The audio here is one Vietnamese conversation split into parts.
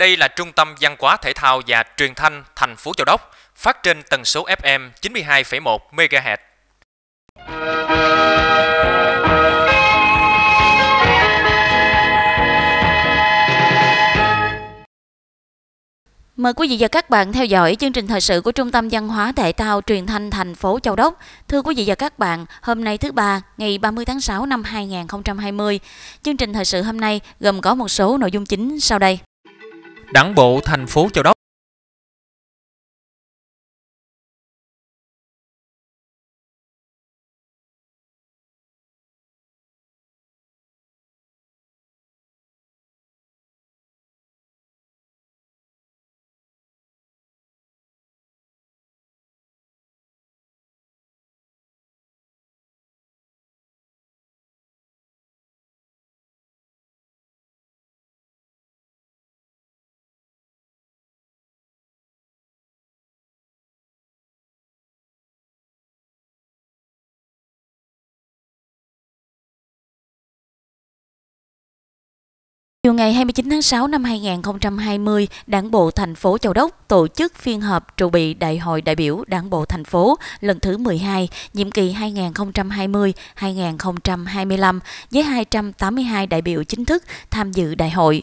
Đây là trung tâm văn hóa thể thao và truyền thanh thành phố Châu Đốc, phát trên tần số FM 92,1 MHz. Mời quý vị và các bạn theo dõi chương trình thời sự của Trung tâm Văn hóa Thể thao Truyền thanh thành phố Châu Đốc. Thưa quý vị và các bạn, hôm nay thứ ba, ngày 30 tháng 6 năm 2020, chương trình thời sự hôm nay gồm có một số nội dung chính sau đây đảng bộ thành phố Châu Đốc Chiều ngày 29 tháng 6 năm 2020, Đảng bộ thành phố Châu Đốc tổ chức phiên họp trụ bị Đại hội đại biểu Đảng bộ thành phố lần thứ 12, nhiệm kỳ 2020-2025 với 282 đại biểu chính thức tham dự đại hội.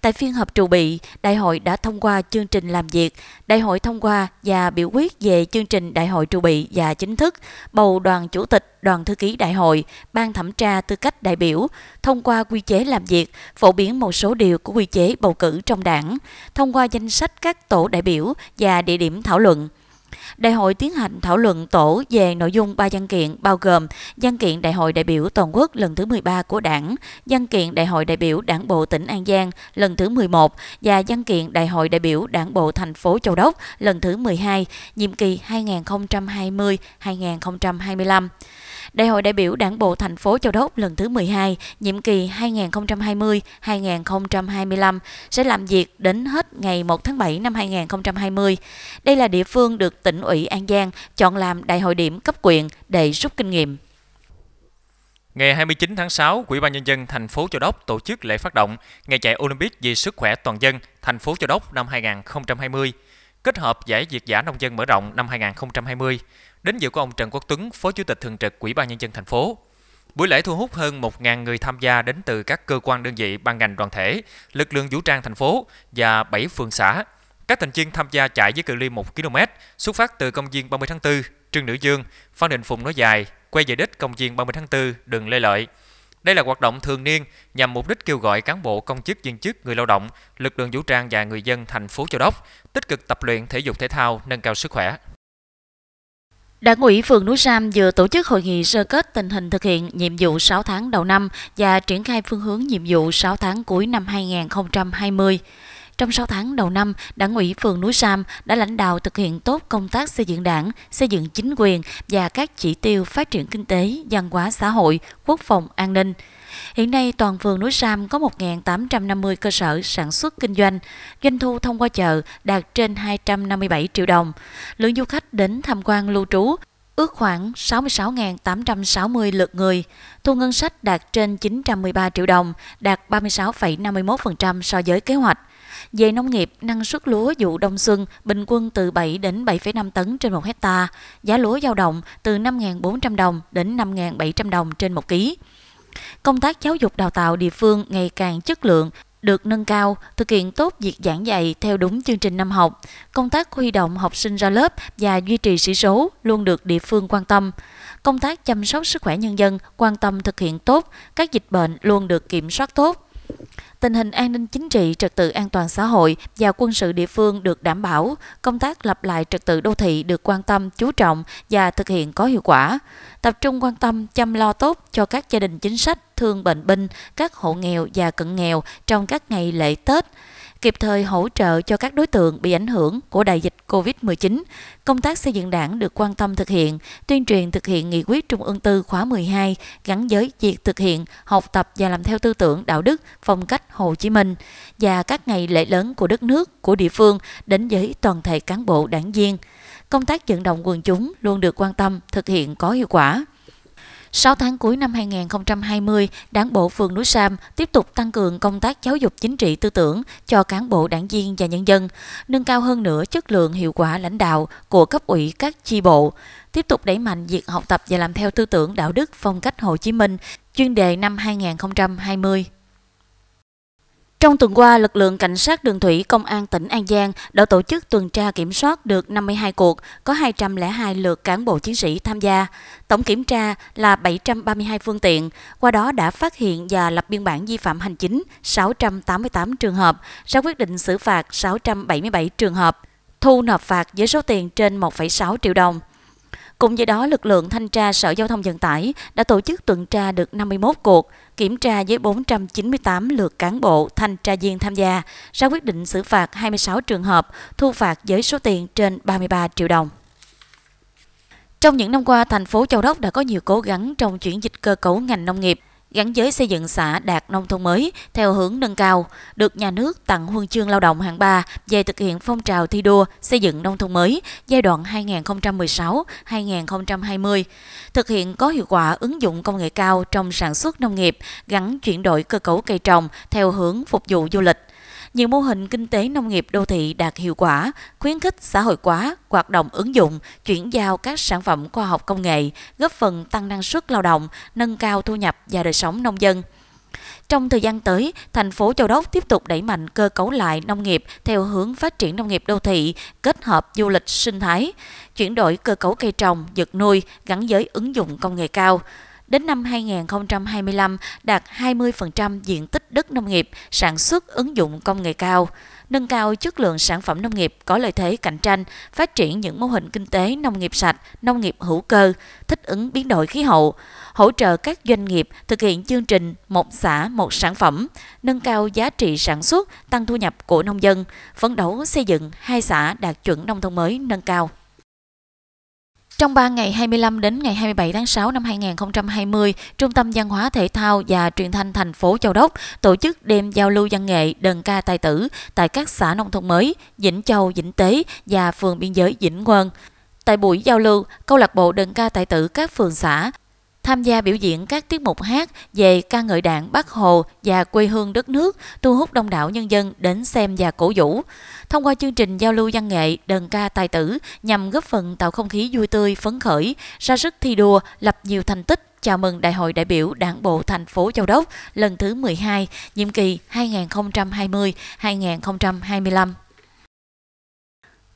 Tại phiên họp trụ bị, đại hội đã thông qua chương trình làm việc, đại hội thông qua và biểu quyết về chương trình đại hội trụ bị và chính thức, bầu đoàn chủ tịch đoàn thư ký đại hội, ban thẩm tra tư cách đại biểu, thông qua quy chế làm việc, phổ biến một số điều của quy chế bầu cử trong đảng, thông qua danh sách các tổ đại biểu và địa điểm thảo luận, Đại hội tiến hành thảo luận tổ về nội dung ba văn kiện bao gồm văn kiện Đại hội đại biểu toàn quốc lần thứ 13 của Đảng, văn kiện Đại hội đại biểu Đảng bộ tỉnh An Giang lần thứ 11 và văn kiện Đại hội đại biểu Đảng bộ thành phố Châu Đốc lần thứ 12, nhiệm kỳ 2020-2025. Đại hội đại biểu Đảng bộ thành phố Châu Đốc lần thứ 12, nhiệm kỳ 2020-2025 sẽ làm việc đến hết ngày 1 tháng 7 năm 2020. Đây là địa phương được tỉnh ủy An Giang chọn làm đại hội điểm cấp quyền để rút kinh nghiệm. Ngày 29 tháng 6, Ủy ban nhân dân thành phố Châu Đốc tổ chức lễ phát động ngày chạy Olympic vì sức khỏe toàn dân thành phố Châu Đốc năm 2020, kết hợp giải diệt giả nông dân mở rộng năm 2020. Đến dự của ông Trần Quốc Tuấn, Phó Chủ tịch thường trực Ủy ban nhân dân thành phố. Buổi lễ thu hút hơn 1.000 người tham gia đến từ các cơ quan đơn vị, ban ngành đoàn thể, lực lượng vũ trang thành phố và 7 phường xã, các thành viên tham gia chạy với cự ly 1 km, xuất phát từ công viên 30 tháng 4, Trương Nữ Dương, Phan Đình Phùng nói dài, quay về đích công viên 30 tháng 4, đường Lê Lợi. Đây là hoạt động thường niên nhằm mục đích kêu gọi cán bộ, công chức, viên chức, người lao động, lực lượng vũ trang và người dân thành phố Châu Đốc tích cực tập luyện thể dục thể thao, nâng cao sức khỏe. Đảng ủy phường Núi Sam vừa tổ chức hội nghị sơ kết tình hình thực hiện nhiệm vụ 6 tháng đầu năm và triển khai phương hướng nhiệm vụ 6 tháng cuối năm 2020. Trong 6 tháng đầu năm, Đảng ủy phường Núi Sam đã lãnh đạo thực hiện tốt công tác xây dựng đảng, xây dựng chính quyền và các chỉ tiêu phát triển kinh tế, văn hóa xã hội, quốc phòng, an ninh. Hiện nay, toàn phường Núi Sam có 1.850 cơ sở sản xuất kinh doanh, doanh thu thông qua chợ đạt trên 257 triệu đồng. Lượng du khách đến tham quan lưu trú ước khoảng 66.860 lượt người, thu ngân sách đạt trên 913 triệu đồng, đạt 36,51% so với kế hoạch. Về nông nghiệp, năng suất lúa vụ đông xuân bình quân từ 7 đến 7,5 tấn trên 1 hecta, giá lúa dao động từ 5.400 đồng đến 5.700 đồng trên 1 kg. Công tác giáo dục đào tạo địa phương ngày càng chất lượng, được nâng cao, thực hiện tốt việc giảng dạy theo đúng chương trình năm học. Công tác huy động học sinh ra lớp và duy trì sĩ số luôn được địa phương quan tâm. Công tác chăm sóc sức khỏe nhân dân quan tâm thực hiện tốt, các dịch bệnh luôn được kiểm soát tốt. Tình hình an ninh chính trị, trật tự an toàn xã hội và quân sự địa phương được đảm bảo, công tác lập lại trật tự đô thị được quan tâm, chú trọng và thực hiện có hiệu quả. Tập trung quan tâm chăm lo tốt cho các gia đình chính sách, thương bệnh binh, các hộ nghèo và cận nghèo trong các ngày lễ Tết kịp thời hỗ trợ cho các đối tượng bị ảnh hưởng của đại dịch COVID-19. Công tác xây dựng đảng được quan tâm thực hiện, tuyên truyền thực hiện nghị quyết Trung ương tư khóa 12 gắn với việc thực hiện, học tập và làm theo tư tưởng đạo đức, phong cách Hồ Chí Minh và các ngày lễ lớn của đất nước, của địa phương đến với toàn thể cán bộ đảng viên. Công tác vận động quần chúng luôn được quan tâm, thực hiện có hiệu quả. 6 tháng cuối năm 2020, Đảng bộ phường Núi Sam tiếp tục tăng cường công tác giáo dục chính trị tư tưởng cho cán bộ đảng viên và nhân dân, nâng cao hơn nữa chất lượng hiệu quả lãnh đạo của cấp ủy các chi bộ, tiếp tục đẩy mạnh việc học tập và làm theo tư tưởng đạo đức phong cách Hồ Chí Minh, chuyên đề năm 2020. Trong tuần qua, lực lượng cảnh sát đường thủy Công an tỉnh An Giang đã tổ chức tuần tra kiểm soát được 52 cuộc, có 202 lượt cán bộ chiến sĩ tham gia. Tổng kiểm tra là 732 phương tiện, qua đó đã phát hiện và lập biên bản vi phạm hành chính 688 trường hợp, ra quyết định xử phạt 677 trường hợp, thu nộp phạt với số tiền trên 1,6 triệu đồng. Cùng với đó, lực lượng thanh tra Sở Giao thông Vận tải đã tổ chức tuần tra được 51 cuộc, kiểm tra với 498 lượt cán bộ, thanh tra viên tham gia, ra quyết định xử phạt 26 trường hợp, thu phạt với số tiền trên 33 triệu đồng. Trong những năm qua, thành phố Châu Đốc đã có nhiều cố gắng trong chuyển dịch cơ cấu ngành nông nghiệp gắn giới xây dựng xã đạt nông thôn mới theo hướng nâng cao, được nhà nước tặng huân chương lao động hạng 3 về thực hiện phong trào thi đua xây dựng nông thôn mới giai đoạn 2016-2020, thực hiện có hiệu quả ứng dụng công nghệ cao trong sản xuất nông nghiệp, gắn chuyển đổi cơ cấu cây trồng theo hướng phục vụ du lịch nhiều mô hình kinh tế nông nghiệp đô thị đạt hiệu quả, khuyến khích xã hội hóa, hoạt động ứng dụng, chuyển giao các sản phẩm khoa học công nghệ, góp phần tăng năng suất lao động, nâng cao thu nhập và đời sống nông dân. Trong thời gian tới, thành phố Châu Đốc tiếp tục đẩy mạnh cơ cấu lại nông nghiệp theo hướng phát triển nông nghiệp đô thị, kết hợp du lịch sinh thái, chuyển đổi cơ cấu cây trồng, vật nuôi gắn với ứng dụng công nghệ cao đến năm 2025 đạt 20% diện tích đất nông nghiệp sản xuất ứng dụng công nghệ cao, nâng cao chất lượng sản phẩm nông nghiệp có lợi thế cạnh tranh, phát triển những mô hình kinh tế nông nghiệp sạch, nông nghiệp hữu cơ, thích ứng biến đổi khí hậu, hỗ trợ các doanh nghiệp thực hiện chương trình một xã một sản phẩm, nâng cao giá trị sản xuất, tăng thu nhập của nông dân, phấn đấu xây dựng hai xã đạt chuẩn nông thôn mới nâng cao. Trong 3 ngày 25 đến ngày 27 tháng 6 năm 2020, Trung tâm Văn hóa Thể thao và Truyền thanh thành phố Châu Đốc tổ chức đêm giao lưu văn nghệ đơn ca tài tử tại các xã nông thôn mới Vĩnh Châu, Vĩnh Tế và phường biên giới Vĩnh Quân. Tại buổi giao lưu, câu lạc bộ đơn ca tài tử các phường xã tham gia biểu diễn các tiết mục hát về ca ngợi đảng Bắc Hồ và quê hương đất nước, thu hút đông đảo nhân dân đến xem và cổ vũ. Thông qua chương trình giao lưu văn nghệ, đơn ca tài tử nhằm góp phần tạo không khí vui tươi, phấn khởi, ra sức thi đua, lập nhiều thành tích chào mừng Đại hội đại biểu Đảng bộ thành phố Châu Đốc lần thứ 12, nhiệm kỳ 2020-2025.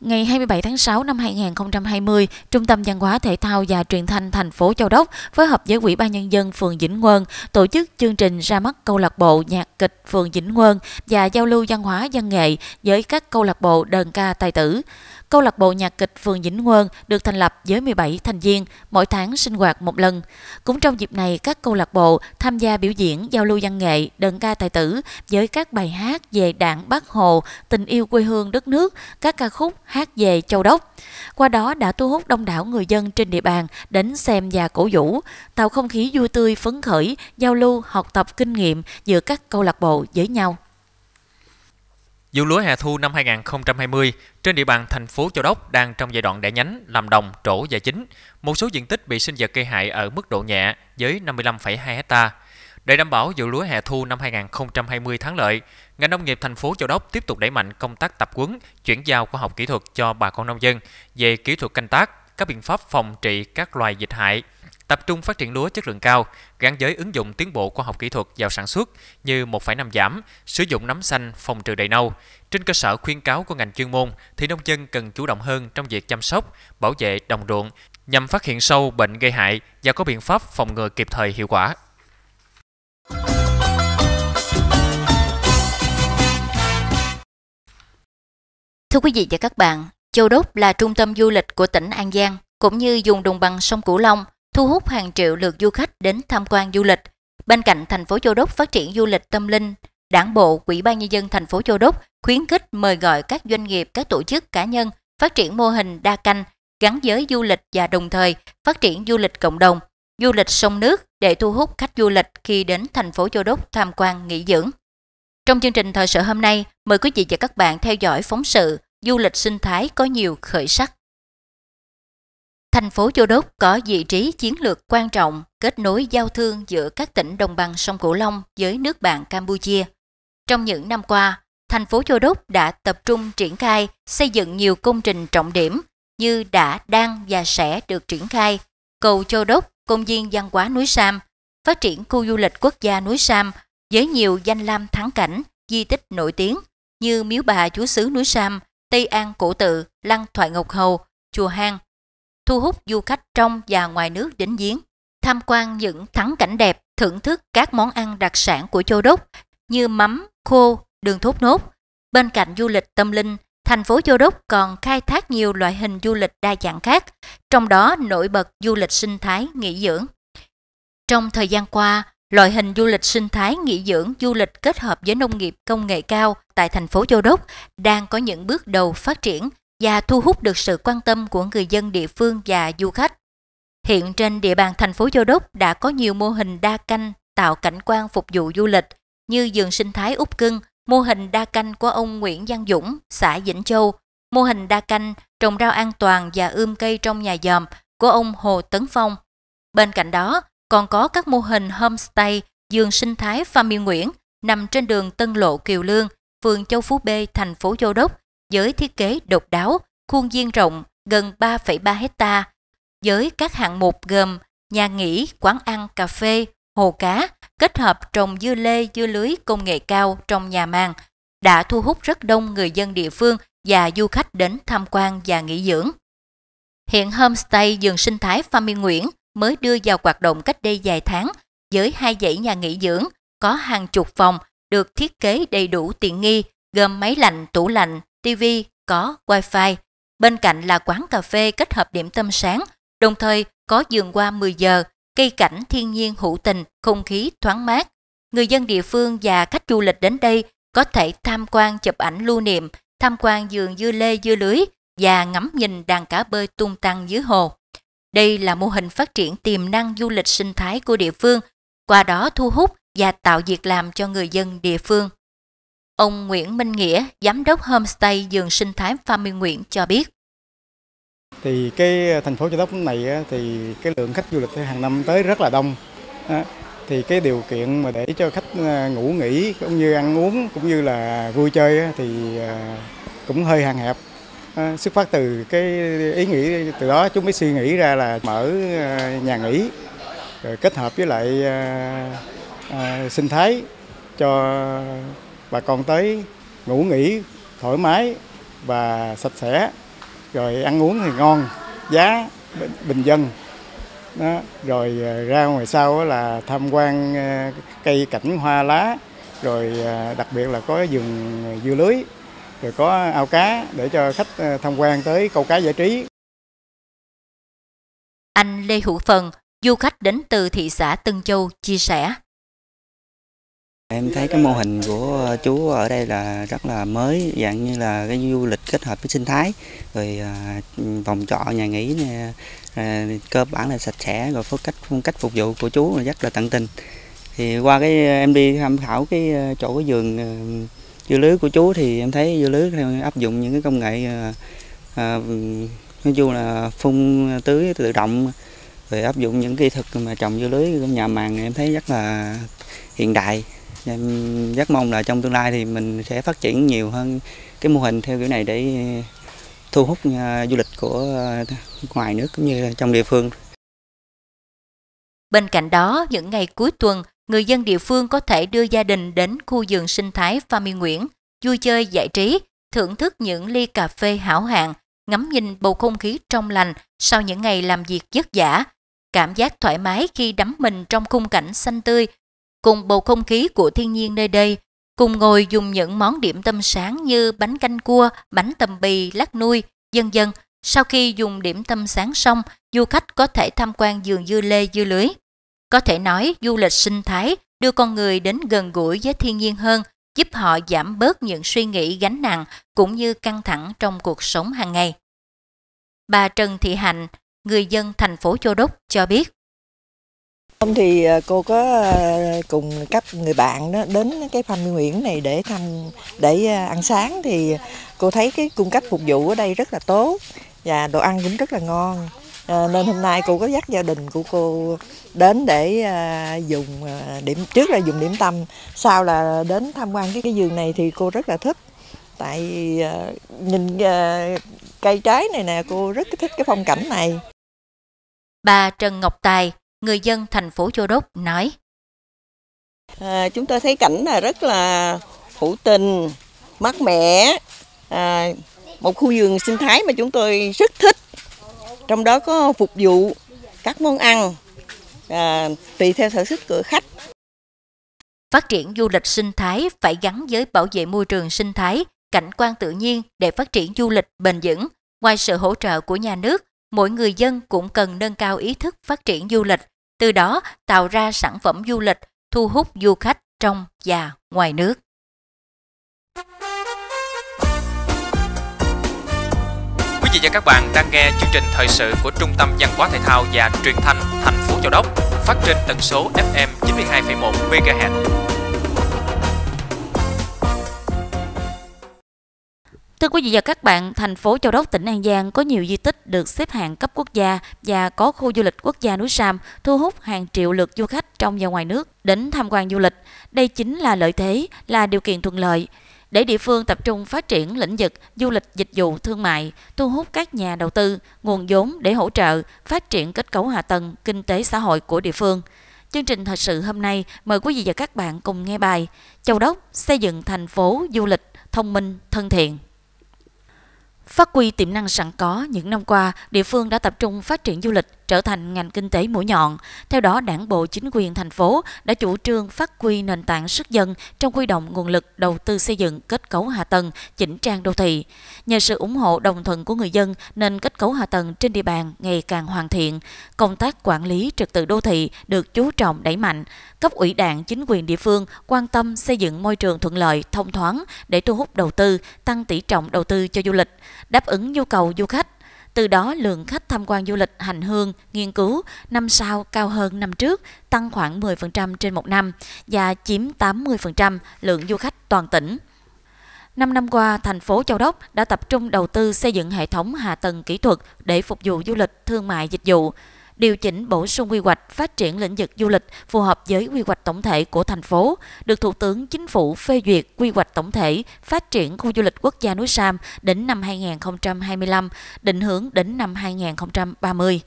Ngày 27 tháng 6 năm 2020, Trung tâm Văn hóa Thể thao và Truyền thanh thành phố Châu Đốc phối hợp với Ủy ban Nhân dân phường Vĩnh quân tổ chức chương trình ra mắt câu lạc bộ nhạc kịch phường Vĩnh quân và giao lưu văn hóa văn nghệ với các câu lạc bộ đơn ca tài tử. Câu lạc bộ nhạc kịch Phường Vĩnh Quân được thành lập với 17 thành viên, mỗi tháng sinh hoạt một lần. Cũng trong dịp này, các câu lạc bộ tham gia biểu diễn giao lưu văn nghệ, đơn ca tài tử với các bài hát về Đảng Bác Hồ, tình yêu quê hương đất nước, các ca khúc hát về Châu Đốc. Qua đó đã thu hút đông đảo người dân trên địa bàn đến xem và cổ vũ, tạo không khí vui tươi phấn khởi, giao lưu, học tập kinh nghiệm giữa các câu lạc bộ với nhau. Vụ lúa hè thu năm 2020 trên địa bàn thành phố Châu Đốc đang trong giai đoạn đẻ nhánh, làm đồng, trổ và chính Một số diện tích bị sinh vật gây hại ở mức độ nhẹ với 55,2 hecta. Để đảm bảo vụ lúa hè thu năm 2020 thắng lợi, ngành nông nghiệp thành phố Châu Đốc tiếp tục đẩy mạnh công tác tập huấn, chuyển giao khoa học kỹ thuật cho bà con nông dân về kỹ thuật canh tác, các biện pháp phòng trị các loài dịch hại, tập trung phát triển lúa chất lượng cao, gắn giới ứng dụng tiến bộ khoa học kỹ thuật vào sản xuất như 1,5 giảm, sử dụng nấm xanh phòng trừ đầy nâu. Trên cơ sở khuyên cáo của ngành chuyên môn thì nông dân cần chủ động hơn trong việc chăm sóc, bảo vệ đồng ruộng nhằm phát hiện sâu bệnh gây hại và có biện pháp phòng ngừa kịp thời hiệu quả. Thưa quý vị và các bạn, Châu Đốc là trung tâm du lịch của tỉnh An Giang cũng như vùng đồng bằng sông Cửu Long thu hút hàng triệu lượt du khách đến tham quan du lịch. Bên cạnh thành phố Châu Đốc phát triển du lịch tâm linh, Đảng bộ, Quỹ ban nhân dân thành phố Châu Đốc khuyến khích mời gọi các doanh nghiệp, các tổ chức cá nhân phát triển mô hình đa canh gắn giới du lịch và đồng thời phát triển du lịch cộng đồng, du lịch sông nước để thu hút khách du lịch khi đến thành phố Châu Đốc tham quan nghỉ dưỡng. Trong chương trình thời sự hôm nay, mời quý vị và các bạn theo dõi phóng sự Du lịch sinh thái có nhiều khởi sắc. Thành phố Châu Đốc có vị trí chiến lược quan trọng kết nối giao thương giữa các tỉnh đồng bằng sông Cửu Long với nước bạn Campuchia. Trong những năm qua, thành phố Châu Đốc đã tập trung triển khai xây dựng nhiều công trình trọng điểm như đã, đang và sẽ được triển khai cầu Châu Đốc, công viên văn hóa núi Sam, phát triển khu du lịch quốc gia núi Sam với nhiều danh lam thắng cảnh, di tích nổi tiếng như Miếu Bà Chúa xứ núi Sam, Tây An Cổ Tự, Lăng Thoại Ngọc Hầu, Chùa Hang, thu hút du khách trong và ngoài nước đến giếng, tham quan những thắng cảnh đẹp, thưởng thức các món ăn đặc sản của Châu Đốc như mắm, khô, đường thốt nốt. Bên cạnh du lịch tâm linh, thành phố Châu Đốc còn khai thác nhiều loại hình du lịch đa dạng khác, trong đó nổi bật du lịch sinh thái nghỉ dưỡng. Trong thời gian qua, loại hình du lịch sinh thái nghỉ dưỡng du lịch kết hợp với nông nghiệp công nghệ cao tại thành phố Châu Đốc đang có những bước đầu phát triển – và thu hút được sự quan tâm của người dân địa phương và du khách. Hiện trên địa bàn thành phố Châu Đốc đã có nhiều mô hình đa canh tạo cảnh quan phục vụ du lịch như vườn sinh thái Úc Cưng, mô hình đa canh của ông Nguyễn Văn Dũng, xã Vĩnh Châu, mô hình đa canh trồng rau an toàn và ươm cây trong nhà dòm của ông Hồ Tấn Phong. Bên cạnh đó, còn có các mô hình homestay, vườn sinh thái Pha miên Nguyễn nằm trên đường Tân Lộ Kiều Lương, phường Châu Phú B, thành phố Châu Đốc với thiết kế độc đáo, khuôn viên rộng gần 3,3 hecta với các hạng mục gồm nhà nghỉ, quán ăn, cà phê, hồ cá, kết hợp trồng dưa lê, dưa lưới công nghệ cao trong nhà màng, đã thu hút rất đông người dân địa phương và du khách đến tham quan và nghỉ dưỡng. Hiện homestay vườn sinh thái Pha Nguyễn mới đưa vào hoạt động cách đây vài tháng với hai dãy nhà nghỉ dưỡng có hàng chục phòng được thiết kế đầy đủ tiện nghi gồm máy lạnh, tủ lạnh, TV, có Wi-Fi. Bên cạnh là quán cà phê kết hợp điểm tâm sáng, đồng thời có giường qua 10 giờ, cây cảnh thiên nhiên hữu tình, không khí thoáng mát. Người dân địa phương và khách du lịch đến đây có thể tham quan chụp ảnh lưu niệm, tham quan giường dưa lê dưa lưới và ngắm nhìn đàn cá bơi tung tăng dưới hồ. Đây là mô hình phát triển tiềm năng du lịch sinh thái của địa phương, qua đó thu hút và tạo việc làm cho người dân địa phương. Ông Nguyễn Minh Nghĩa, giám đốc homestay Dường sinh thái Phan Miên Nguyễn cho biết. Thì cái ờ, thành phố Châu Đốc này thì cái lượng khách du lịch hàng năm tới rất là đông. Thì cái điều kiện mà để cho khách ờ, ngủ nghỉ cũng như ăn uống cũng như là vui chơi thì ờ, cũng hơi hạn hẹp. Xuất phát từ cái ý nghĩ từ đó chúng mới suy nghĩ ra là mở nhà nghỉ rồi kết hợp với lại sinh thái cho bà con tới ngủ nghỉ thoải mái và sạch sẽ rồi ăn uống thì ngon giá bình dân đó. rồi ờ, ra ngoài sau là tham quan ờ, cây cảnh hoa lá rồi ờ, đặc biệt là có vườn dưa lưới rồi có ao cá để cho khách tham quan tới câu cá giải trí anh Lê Hữu Phần, du khách đến từ thị xã Tân Châu chia sẻ. Em thấy cái mô hình của ờ, chú ở đây là rất là mới, dạng như là cái du lịch kết hợp với sinh thái, rồi ờ, phòng trọ, nhà nghỉ, ờ, cơ bản là sạch sẽ, rồi phong cách phong cách phục vụ của chú rất là tận tình. Thì qua cái em đi tham khảo cái chỗ cái vườn dưa lưới của chú thì em thấy dưa lưới theo áp dụng những cái công nghệ nói chung là phun tưới tự động rồi áp dụng những kỹ thuật mà trồng dưa lưới trong nhà màng em thấy rất là hiện đại và em rất mong là trong tương lai thì mình sẽ phát triển nhiều hơn cái mô hình theo kiểu này để thu hút à, du lịch của à, ngoài nước cũng như trong địa phương. Bên cạnh đó, những ngày cuối tuần, người dân địa phương có thể đưa gia đình đến khu vườn sinh thái Fami Nguyễn, vui chơi giải trí, thưởng thức những ly cà phê hảo hạng, ngắm nhìn bầu không khí trong lành sau những ngày làm việc vất vả. Cảm giác thoải mái khi đắm mình trong khung cảnh xanh tươi cùng bầu không khí của thiên nhiên nơi đây, cùng ngồi dùng những món điểm tâm sáng như bánh canh cua, bánh tầm bì, lát nuôi, dân dân. Sau khi dùng điểm tâm sáng xong, du khách có thể tham quan vườn dưa lê dưa lưới. Có thể nói du lịch sinh thái đưa con người đến gần gũi với thiên nhiên hơn, giúp họ giảm bớt những suy nghĩ gánh nặng cũng như căng thẳng trong cuộc sống hàng ngày. Bà Trần Thị Hạnh, người dân thành phố Châu Đốc cho biết, Hôm thì à, cô có à, cùng các người bạn đó đến cái Phạm Nguyễn này để thăm để à, ăn sáng thì cô thấy cái cung cách phục vụ ở đây rất là tốt và đồ ăn cũng rất là ngon. À, nên hôm nay cô có dắt gia đình của cô đến để à, dùng à, điểm trước là dùng điểm tâm sau là đến tham quan cái cái vườn này thì cô rất là thích tại à, nhìn à, cây trái này nè cô rất thích cái phong cảnh này bà Trần Ngọc Tài người dân thành phố Châu Đốc nói. À, chúng tôi thấy cảnh là rất là hữu tình, mát mẻ, à, một khu vườn sinh thái mà chúng tôi rất thích. Trong đó có phục vụ các món ăn à, tùy theo sở thích của khách. Phát triển du lịch sinh thái phải gắn với bảo vệ môi trường sinh thái, cảnh quan tự nhiên để phát triển du lịch bền vững. Ngoài sự hỗ trợ của nhà nước, mỗi người dân cũng cần nâng cao ý thức phát triển du lịch, từ đó tạo ra sản phẩm du lịch thu hút du khách trong và ngoài nước. Quý vị và các bạn đang nghe chương trình thời sự của Trung tâm Văn hóa Thể thao và Truyền thanh thành phố Châu Đốc phát trên tần số FM 92,1 MHz. Thưa quý vị và các bạn, thành phố Châu Đốc, tỉnh An Giang có nhiều di tích được xếp hạng cấp quốc gia và có khu du lịch quốc gia núi Sam thu hút hàng triệu lượt du khách trong và ngoài nước đến tham quan du lịch. Đây chính là lợi thế, là điều kiện thuận lợi để địa phương tập trung phát triển lĩnh vực du lịch dịch vụ thương mại, thu hút các nhà đầu tư, nguồn vốn để hỗ trợ phát triển kết cấu hạ tầng kinh tế xã hội của địa phương. Chương trình thật sự hôm nay mời quý vị và các bạn cùng nghe bài Châu Đốc xây dựng thành phố du lịch thông minh thân thiện. Phát huy tiềm năng sẵn có, những năm qua, địa phương đã tập trung phát triển du lịch, trở thành ngành kinh tế mũi nhọn. Theo đó, đảng bộ chính quyền thành phố đã chủ trương phát huy nền tảng sức dân trong huy động nguồn lực đầu tư xây dựng kết cấu hạ tầng, chỉnh trang đô thị. Nhờ sự ủng hộ đồng thuận của người dân nên kết cấu hạ tầng trên địa bàn ngày càng hoàn thiện. Công tác quản lý trật tự đô thị được chú trọng đẩy mạnh. Cấp ủy đảng chính quyền địa phương quan tâm xây dựng môi trường thuận lợi, thông thoáng để thu hút đầu tư, tăng tỷ trọng đầu tư cho du lịch, đáp ứng nhu cầu du khách từ đó lượng khách tham quan du lịch hành hương nghiên cứu năm sau cao hơn năm trước, tăng khoảng 10% trên một năm và chiếm 80% lượng du khách toàn tỉnh. năm năm qua, thành phố Châu Đốc đã tập trung đầu tư xây dựng hệ thống hạ tầng kỹ thuật để phục vụ du lịch, thương mại, dịch vụ điều chỉnh bổ sung quy hoạch phát triển lĩnh vực du lịch phù hợp với quy hoạch tổng thể của thành phố, được Thủ tướng Chính phủ phê duyệt quy hoạch tổng thể phát triển khu du lịch quốc gia núi Sam đến năm 2025, định hướng đến năm 2030.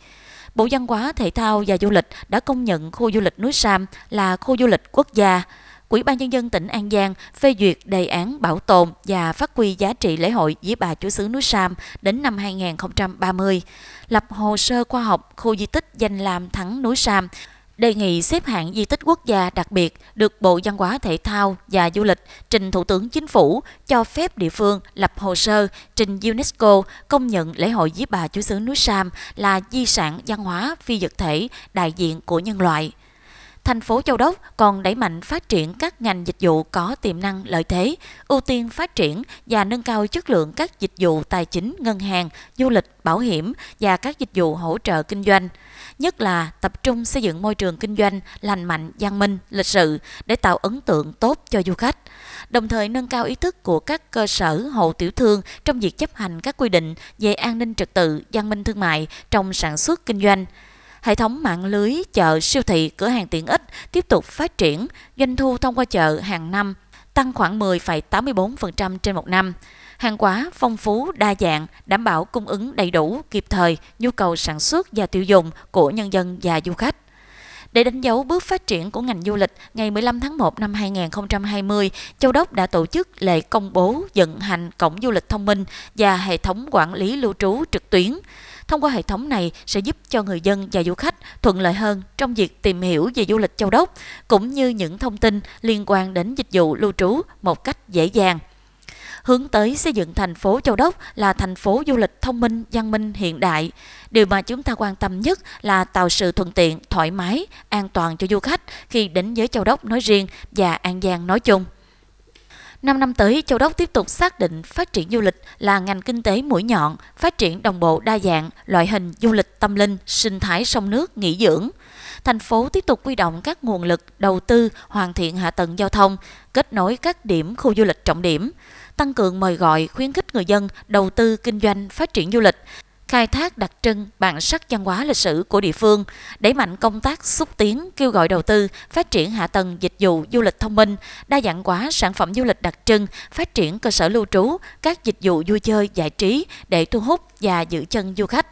Bộ Văn hóa, Thể thao và Du lịch đã công nhận khu du lịch núi Sam là khu du lịch quốc gia. Quỹ ban nhân dân tỉnh An Giang phê duyệt đề án bảo tồn và phát huy giá trị lễ hội với bà chúa xứ núi Sam đến năm 2030, lập hồ sơ khoa học khu di tích danh làm thắng núi Sam, đề nghị xếp hạng di tích quốc gia đặc biệt được Bộ Văn hóa Thể thao và Du lịch trình Thủ tướng Chính phủ cho phép địa phương lập hồ sơ trình UNESCO công nhận lễ hội Dí Bà Chúa xứ núi Sam là di sản văn hóa phi vật thể đại diện của nhân loại. Thành phố Châu Đốc còn đẩy mạnh phát triển các ngành dịch vụ có tiềm năng lợi thế, ưu tiên phát triển và nâng cao chất lượng các dịch vụ tài chính, ngân hàng, du lịch, bảo hiểm và các dịch vụ hỗ trợ kinh doanh, nhất là tập trung xây dựng môi trường kinh doanh lành mạnh, văn minh, lịch sự để tạo ấn tượng tốt cho du khách, đồng thời nâng cao ý thức của các cơ sở hộ tiểu thương trong việc chấp hành các quy định về an ninh trật tự, văn minh thương mại trong sản xuất kinh doanh Hệ thống mạng lưới chợ siêu thị cửa hàng tiện ích tiếp tục phát triển, doanh thu thông qua chợ hàng năm tăng khoảng 10,84% trên một năm. Hàng hóa phong phú, đa dạng, đảm bảo cung ứng đầy đủ, kịp thời nhu cầu sản xuất và tiêu dùng của nhân dân và du khách. Để đánh dấu bước phát triển của ngành du lịch, ngày 15 tháng 1 năm 2020, Châu Đốc đã tổ chức lễ công bố vận hành cổng du lịch thông minh và hệ thống quản lý lưu trú trực tuyến. Thông qua hệ thống này sẽ giúp cho người dân và du khách thuận lợi hơn trong việc tìm hiểu về du lịch Châu Đốc, cũng như những thông tin liên quan đến dịch vụ lưu trú một cách dễ dàng hướng tới xây dựng thành phố Châu Đốc là thành phố du lịch thông minh, văn minh hiện đại. Điều mà chúng ta quan tâm nhất là tạo sự thuận tiện, thoải mái, an toàn cho du khách khi đến với Châu Đốc nói riêng và An Giang nói chung. 5 năm tới, Châu Đốc tiếp tục xác định phát triển du lịch là ngành kinh tế mũi nhọn, phát triển đồng bộ đa dạng, loại hình du lịch tâm linh, sinh thái sông nước, nghỉ dưỡng. Thành phố tiếp tục quy động các nguồn lực đầu tư hoàn thiện hạ tầng giao thông, kết nối các điểm khu du lịch trọng điểm, tăng cường mời gọi khuyến khích người dân đầu tư kinh doanh phát triển du lịch, khai thác đặc trưng bản sắc văn hóa lịch sử của địa phương, đẩy mạnh công tác xúc tiến, kêu gọi đầu tư, phát triển hạ tầng dịch vụ du lịch thông minh, đa dạng hóa sản phẩm du lịch đặc trưng, phát triển cơ sở lưu trú, các dịch vụ vui chơi giải trí để thu hút và giữ chân du khách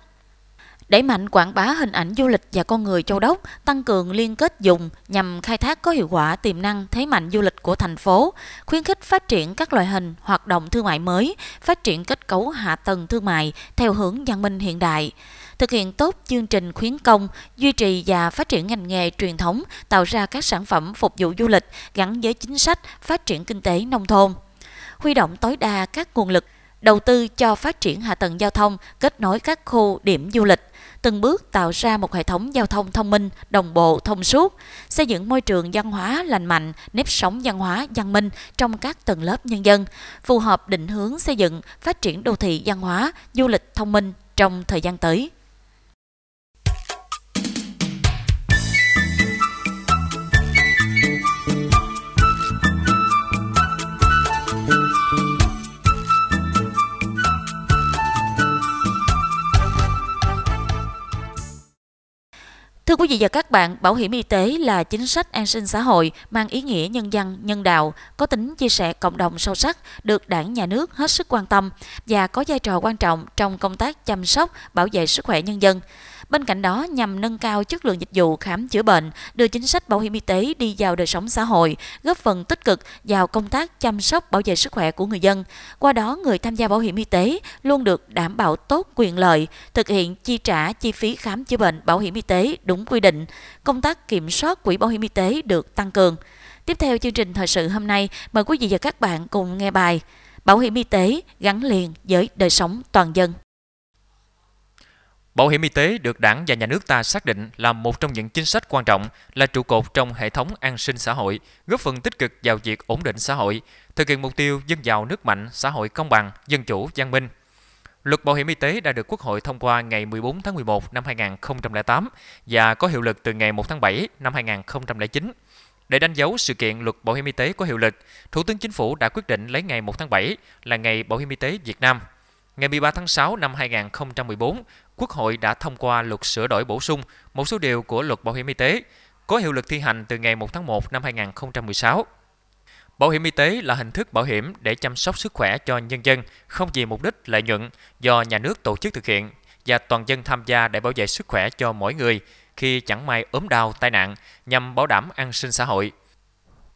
đẩy mạnh quảng bá hình ảnh du lịch và con người Châu Đốc, tăng cường liên kết dùng nhằm khai thác có hiệu quả tiềm năng thế mạnh du lịch của thành phố, khuyến khích phát triển các loại hình hoạt động thương mại mới, phát triển kết cấu hạ tầng thương mại theo hướng văn minh hiện đại thực hiện tốt chương trình khuyến công, duy trì và phát triển ngành nghề truyền thống, tạo ra các sản phẩm phục vụ du lịch gắn với chính sách phát triển kinh tế nông thôn. Huy động tối đa các nguồn lực đầu tư cho phát triển hạ tầng giao thông, kết nối các khu điểm du lịch từng bước tạo ra một hệ thống giao thông thông minh, đồng bộ, thông suốt, xây dựng môi trường văn hóa lành mạnh, nếp sống văn hóa văn minh trong các tầng lớp nhân dân, phù hợp định hướng xây dựng, phát triển đô thị văn hóa, du lịch thông minh trong thời gian tới. Thưa quý vị và các bạn, bảo hiểm y tế là chính sách an sinh xã hội mang ý nghĩa nhân dân, nhân đạo, có tính chia sẻ cộng đồng sâu sắc, được đảng nhà nước hết sức quan tâm và có vai trò quan trọng trong công tác chăm sóc, bảo vệ sức khỏe nhân dân. Bên cạnh đó, nhằm nâng cao chất lượng dịch vụ khám chữa bệnh, đưa chính sách bảo hiểm y tế đi vào đời sống xã hội, góp phần tích cực vào công tác chăm sóc bảo vệ sức khỏe của người dân. Qua đó, người tham gia bảo hiểm y tế luôn được đảm bảo tốt quyền lợi, thực hiện chi trả chi phí khám chữa bệnh bảo hiểm y tế đúng quy định. Công tác kiểm soát quỹ bảo hiểm y tế được tăng cường. Tiếp theo chương trình thời sự hôm nay, mời quý vị và các bạn cùng nghe bài Bảo hiểm y tế gắn liền với đời sống toàn dân. Bảo hiểm y tế được đảng và nhà nước ta xác định là một trong những chính sách quan trọng, là trụ cột trong hệ thống an sinh xã hội, góp phần tích cực vào việc ổn định xã hội, thực hiện mục tiêu dân giàu nước mạnh, xã hội công bằng, dân chủ, văn minh. Luật Bảo hiểm y tế đã được Quốc hội thông qua ngày 14 tháng 11 năm 2008 và có hiệu lực từ ngày 1 tháng 7 năm 2009. Để đánh dấu sự kiện luật bảo hiểm y tế có hiệu lực, Thủ tướng Chính phủ đã quyết định lấy ngày 1 tháng 7 là ngày Bảo hiểm y tế Việt Nam. Ngày 13 tháng 6 năm 2014, Quốc hội đã thông qua luật sửa đổi bổ sung một số điều của luật bảo hiểm y tế, có hiệu lực thi hành từ ngày 1 tháng 1 năm 2016. Bảo hiểm y tế là hình thức bảo hiểm để chăm sóc sức khỏe cho nhân dân, không vì mục đích lợi nhuận do nhà nước tổ chức thực hiện và toàn dân tham gia để bảo vệ sức khỏe cho mỗi người khi chẳng may ốm đau, tai nạn nhằm bảo đảm an sinh xã hội.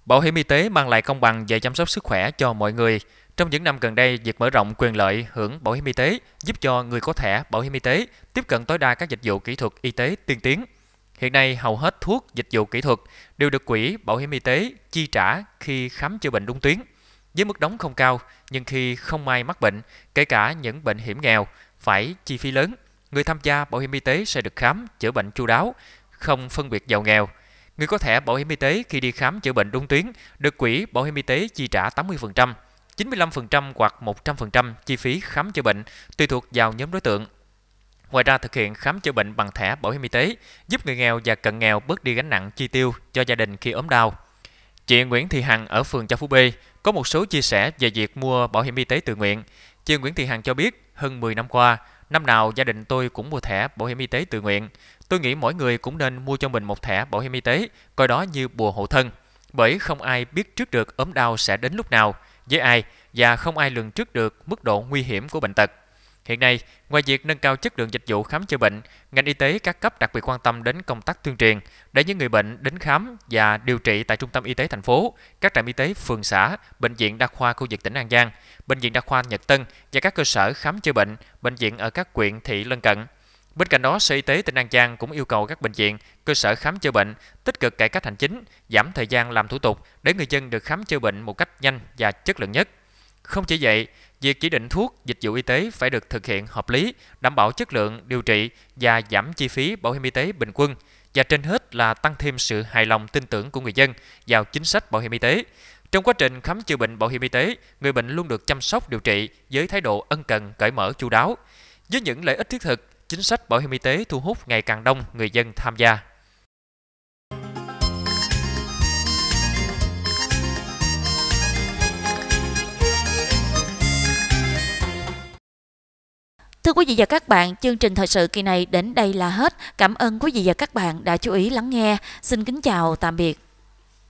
Bảo hiểm y tế mang lại công bằng về chăm sóc sức khỏe cho mọi người, trong những năm gần đây, việc mở rộng quyền lợi hưởng bảo hiểm y tế giúp cho người có thẻ bảo hiểm y tế tiếp cận tối đa các dịch vụ kỹ thuật y tế tiên tiến. Hiện nay, hầu hết thuốc, dịch vụ kỹ thuật đều được quỹ bảo hiểm y tế chi trả khi khám chữa bệnh đúng tuyến. Với mức đóng không cao, nhưng khi không may mắc bệnh, kể cả những bệnh hiểm nghèo, phải chi phí lớn, người tham gia bảo hiểm y tế sẽ được khám chữa bệnh chu đáo, không phân biệt giàu nghèo. Người có thẻ bảo hiểm y tế khi đi khám chữa bệnh đúng tuyến được quỹ bảo hiểm y tế chi trả 80%, 95% hoặc 100% chi phí khám chữa bệnh tùy thuộc vào nhóm đối tượng. Ngoài ra thực hiện khám chữa bệnh bằng thẻ bảo hiểm y tế giúp người nghèo và cận nghèo bớt đi gánh nặng chi tiêu cho gia đình khi ốm đau. Chị Nguyễn Thị Hằng ở phường Châu Phú B có một số chia sẻ về việc mua bảo hiểm y tế tự nguyện. Chị Nguyễn Thị Hằng cho biết hơn 10 năm qua, năm nào gia đình tôi cũng mua thẻ bảo hiểm y tế tự nguyện. Tôi nghĩ mỗi người cũng nên mua cho mình một thẻ bảo hiểm y tế, coi đó như bùa hộ thân. Bởi không ai biết trước được ốm đau sẽ đến lúc nào – với ai và không ai lường trước được mức độ nguy hiểm của bệnh tật. Hiện nay, ngoài việc nâng cao chất lượng dịch vụ khám chữa bệnh, ngành y tế các cấp đặc biệt quan tâm đến công tác tuyên truyền để những người bệnh đến khám và điều trị tại trung tâm y tế thành phố, các trạm y tế phường xã, bệnh viện đa khoa khu vực tỉnh An Giang, bệnh viện đa khoa Nhật Tân và các cơ sở khám chữa bệnh, bệnh viện ở các quyện thị lân cận. Bên cạnh đó, Sở Y tế tỉnh An Giang cũng yêu cầu các bệnh viện, cơ sở khám chữa bệnh tích cực cải cách hành chính, giảm thời gian làm thủ tục để người dân được khám chữa bệnh một cách nhanh và chất lượng nhất. Không chỉ vậy, việc chỉ định thuốc, dịch vụ y tế phải được thực hiện hợp lý, đảm bảo chất lượng điều trị và giảm chi phí bảo hiểm y tế bình quân và trên hết là tăng thêm sự hài lòng tin tưởng của người dân vào chính sách bảo hiểm y tế. Trong quá trình khám chữa bệnh bảo hiểm y tế, người bệnh luôn được chăm sóc điều trị với thái độ ân cần, cởi mở, chu đáo. Với những lợi ích thiết thực chính sách bảo hiểm y tế thu hút ngày càng đông người dân tham gia. Thưa quý vị và các bạn, chương trình thời sự kỳ này đến đây là hết. Cảm ơn quý vị và các bạn đã chú ý lắng nghe. Xin kính chào, tạm biệt.